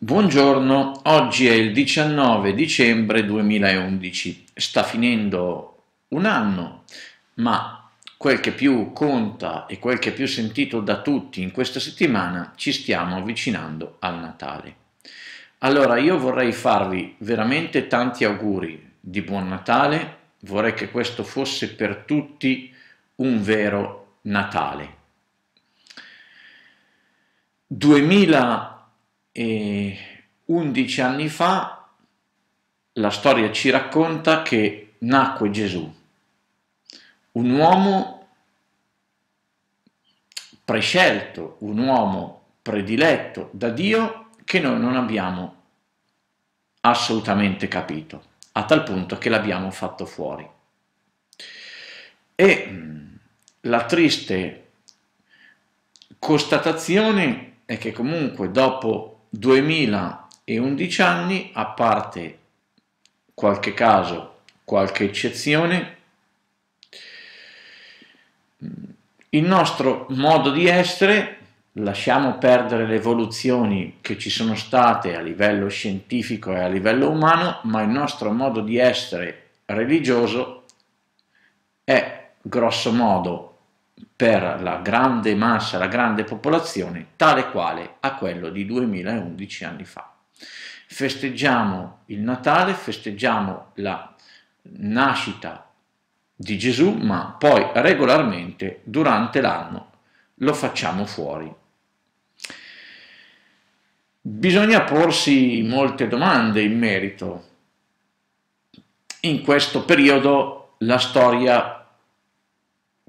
Buongiorno, oggi è il 19 dicembre 2011, sta finendo un anno, ma quel che più conta e quel che è più sentito da tutti in questa settimana ci stiamo avvicinando al Natale. Allora io vorrei farvi veramente tanti auguri di buon Natale, vorrei che questo fosse per tutti un vero Natale. 2000 e 11 anni fa la storia ci racconta che nacque Gesù, un uomo prescelto, un uomo prediletto da Dio che noi non abbiamo assolutamente capito, a tal punto che l'abbiamo fatto fuori. E mm, la triste constatazione è che comunque dopo 2011 anni, a parte qualche caso, qualche eccezione, il nostro modo di essere, lasciamo perdere le evoluzioni che ci sono state a livello scientifico e a livello umano, ma il nostro modo di essere religioso è grosso modo per la grande massa, la grande popolazione, tale quale a quello di 2011 anni fa. Festeggiamo il Natale, festeggiamo la nascita di Gesù, ma poi regolarmente durante l'anno lo facciamo fuori. Bisogna porsi molte domande in merito. In questo periodo la storia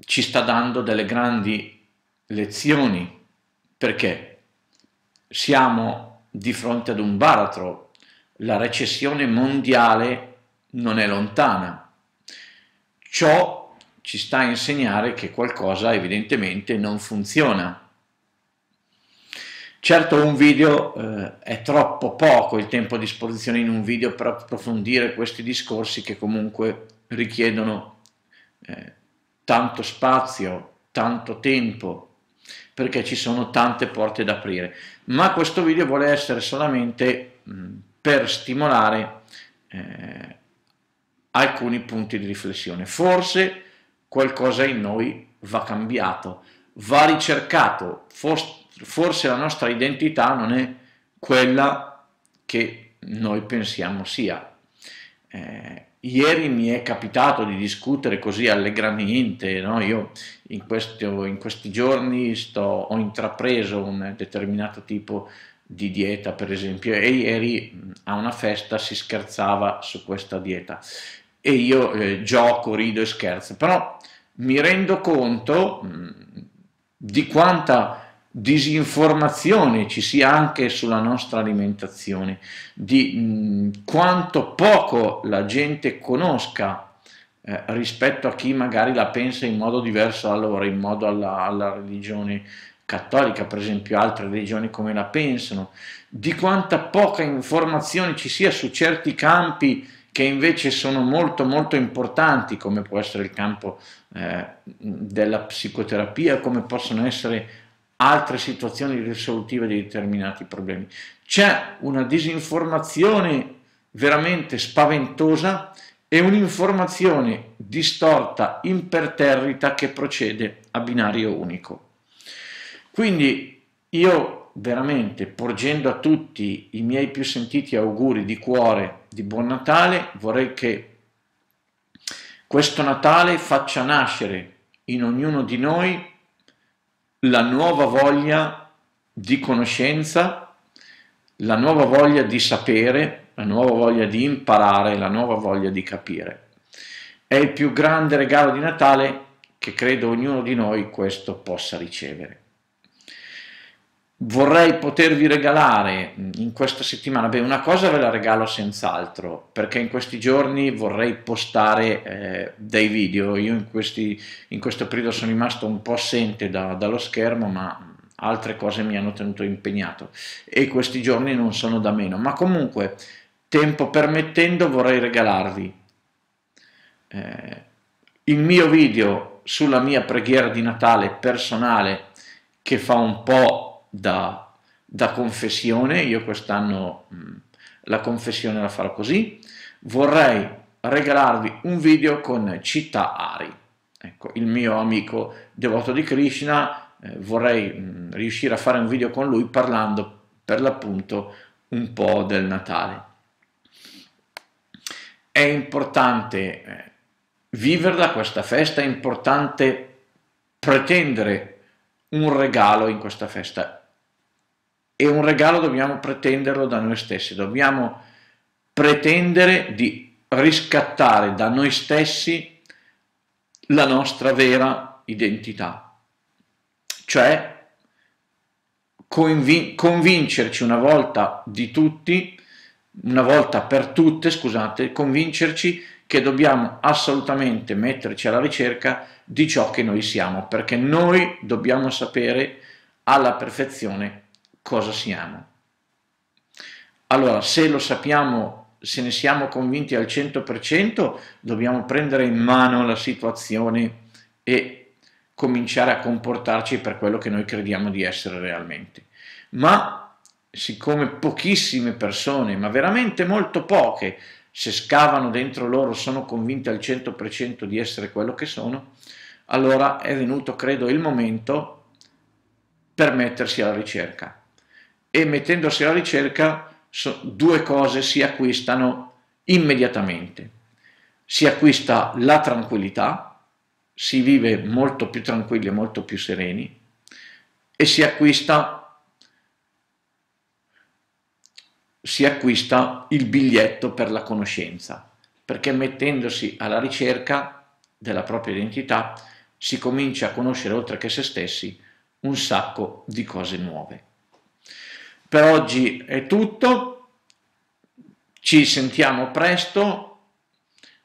ci sta dando delle grandi lezioni perché siamo di fronte ad un baratro, la recessione mondiale non è lontana. Ciò ci sta a insegnare che qualcosa evidentemente non funziona. Certo un video eh, è troppo poco il tempo a disposizione in un video per approfondire questi discorsi che comunque richiedono eh, tanto spazio, tanto tempo, perché ci sono tante porte da aprire, ma questo video vuole essere solamente mm, per stimolare eh, alcuni punti di riflessione. Forse qualcosa in noi va cambiato, va ricercato, forse la nostra identità non è quella che noi pensiamo sia. Eh, Ieri mi è capitato di discutere così allegramente, no? io in, questo, in, questi giorni sto, ho intrapreso un determinato tipo di dieta per esempio e ieri a una festa si scherzava su questa dieta e io eh, gioco, rido e scherzo, però mi rendo conto mh, di quanta disinformazione ci sia anche sulla nostra alimentazione, di mh, mm, quanto poco la gente conosca eh, rispetto a chi magari la pensa in modo diverso da loro, in modo alla, alla religione cattolica, per esempio altre religioni come la pensano, di quanta poca informazione ci sia su certi campi che invece sono molto molto importanti come può essere il campo eh, della psicoterapia, come possono essere altre situazioni risolutive di determinati problemi. C'è una disinformazione veramente spaventosa e un'informazione distorta, imperterrita che procede a binario unico. Quindi io veramente porgendo a tutti i miei più sentiti auguri di cuore di buon Natale, vorrei che questo Natale faccia nascere in ognuno di noi la nuova voglia di conoscenza, la nuova voglia di sapere, la nuova voglia di imparare, la nuova voglia di capire. È il più grande regalo di Natale che credo ognuno di noi questo possa ricevere vorrei potervi regalare mm, in questa settimana, beh una cosa ve la regalo senz'altro perché in questi giorni vorrei postare eh, dei video, io in, questi, in, questo periodo sono rimasto un po' assente da, dallo schermo ma mm, altre cose mi hanno tenuto impegnato e questi giorni non sono da meno, ma comunque tempo permettendo vorrei regalarvi eh, il mio video sulla mia preghiera di Natale personale che fa un po' da, da confessione, io quest'anno mh, mm, la confessione la farò così, vorrei regalarvi un video con Città Ari, ecco, il mio amico devoto di Krishna, eh, vorrei mh, mm, riuscire a fare un video con lui parlando per l'appunto un po' del Natale. È importante eh, viverla questa festa, è importante pretendere un regalo in questa festa e un regalo dobbiamo pretenderlo da noi stessi, dobbiamo pretendere di riscattare da noi stessi la nostra vera identità, cioè convin convincerci una volta di tutti, una volta per tutte, scusate, convincerci che dobbiamo assolutamente metterci alla ricerca di ciò che noi siamo, perché noi dobbiamo sapere alla perfezione cosa siamo. Allora, se lo sappiamo, se ne siamo convinti al 100%, dobbiamo prendere in mano la situazione e cominciare a comportarci per quello che noi crediamo di essere realmente. Ma siccome pochissime persone, ma veramente molto poche, se scavano dentro loro sono convinte al 100% di essere quello che sono, allora è venuto, credo, il momento per mettersi alla ricerca e mettendosi alla ricerca due cose si acquistano immediatamente. Si acquista la tranquillità, si vive molto più tranquilli e molto più sereni e si acquista, si acquista il biglietto per la conoscenza, perché mettendosi alla ricerca della propria identità si comincia a conoscere oltre che se stessi un sacco di cose nuove. Per oggi è tutto, ci sentiamo presto.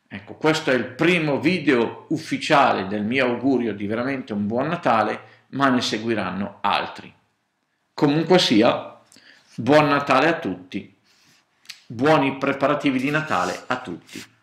Ecco, questo è il primo video ufficiale del mio augurio di veramente un buon Natale, ma ne seguiranno altri. Comunque sia, buon Natale a tutti, buoni preparativi di Natale a tutti.